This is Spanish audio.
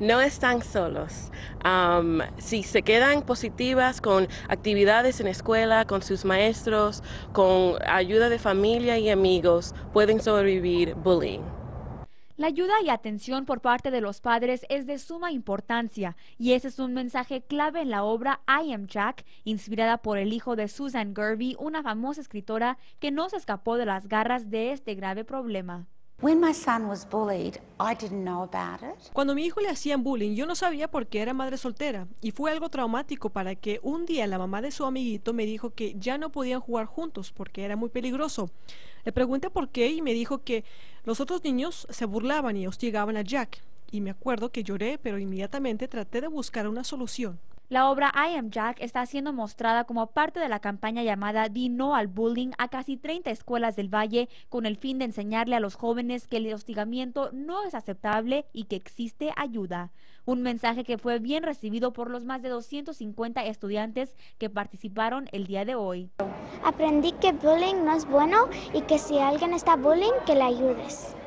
no están solos. si se quedan positivas con actividades en escuela, con sus maestros, con ayuda de familia y amigos, pueden sobrevivir bullying. La ayuda y atención por parte de los padres es de suma importancia y ese es un mensaje clave en la obra I Am Jack, inspirada por el hijo de Susan Gerby, una famosa escritora que no se escapó de las garras de este grave problema. Cuando mi hijo le hacían bullying, yo no sabía por qué era madre soltera y fue algo traumático para que un día la mamá de su amiguito me dijo que ya no podían jugar juntos porque era muy peligroso. Le pregunté por qué y me dijo que los otros niños se burlaban y hostigaban a Jack. Y me acuerdo que lloré, pero inmediatamente traté de buscar una solución. La obra I Am Jack está siendo mostrada como parte de la campaña llamada No al Bullying a casi 30 escuelas del Valle con el fin de enseñarle a los jóvenes que el hostigamiento no es aceptable y que existe ayuda. Un mensaje que fue bien recibido por los más de 250 estudiantes que participaron el día de hoy. Aprendí que bullying no es bueno y que si alguien está bullying, que le ayudes.